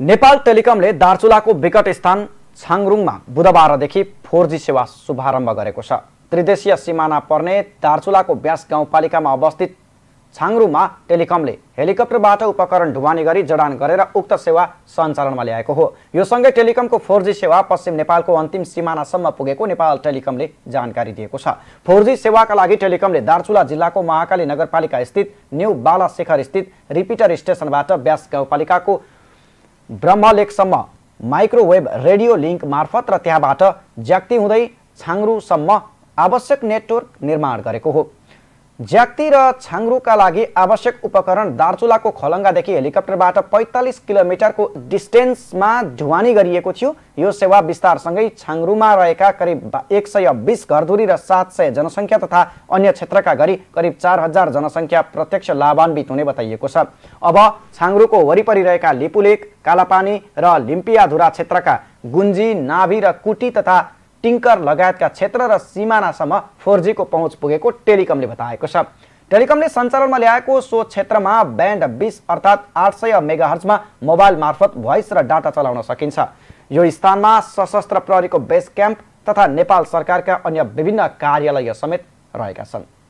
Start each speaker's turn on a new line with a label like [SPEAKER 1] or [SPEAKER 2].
[SPEAKER 1] नेपाल टेलिकमले दार्चुलाको विकट स्थान छाङरुङमा बुधबारदेखि फोर जी सेवा शुभारम्भ गरेको छ त्रिदेशीय सिमाना पर्ने दार्चुलाको ब्यास गाउँपालिकामा अवस्थित छाङरुङमा टेलिकमले हेलिकप्टरबाट उपकरण ढुवानी गरी जडान गरेर उक्त सेवा सञ्चालनमा ल्याएको हो यो सँगै टेलिकमको फोर जी सेवा पश्चिम नेपालको अन्तिम सिमानासम्म पुगेको नेपाल टेलिकमले जानकारी दिएको छ फोर जी सेवाका लागि टेलिकमले दार्चुला जिल्लाको महाकाली नगरपालिका स्थित न्यू बालाशेखर स्थित रिपिटर स्टेसनबाट ब्यास गाउँपालिकाको ब्रह्मलेकसम्म माइक्रोवेभ रेडियो लिङ्क मार्फत र त्यहाँबाट ज्याक्ति हुँदै छाङ्रुसम्म आवश्यक नेटवर्क निर्माण गरेको हो ज्याक्ती र छाङ्रुका लागि आवश्यक उपकरण दार्चुलाको खलङ्गादेखि हेलिकप्टरबाट पैँतालिस किलोमिटरको डिस्टेन्समा ढुवानी गरिएको थियो यो सेवा विस्तारसँगै छाङ्रुमा रहेका करिब एक सय बिस घरधुरी र सात सय जनसङ्ख्या तथा अन्य क्षेत्रका गरी करिब चार हजार जनसङ्ख्या प्रत्यक्ष लाभान्वित हुने बताइएको छ अब छाङ्रुको वरिपरि रहेका लिपुलेक कालापानी र लिम्पियाधुरा क्षेत्रका गुन्जी नाभि र कुटी तथा टिङ्कर लगायतका क्षेत्र र सिमानासम्म फोर जीको पहुँच पुगेको टेलिकमले बताएको छ टेलिकमले सञ्चालनमा ल्याएको सो क्षेत्रमा ब्यान्ड बिस अर्थात् आठ सय मेगाहर्जमा मोबाइल मार्फत भोइस र डाटा चलाउन सकिन्छ यो स्थानमा सशस्त्र प्रहरीको बेस क्याम्प तथा नेपाल सरकारका अन्य विभिन्न कार्यालय समेत रहेका छन्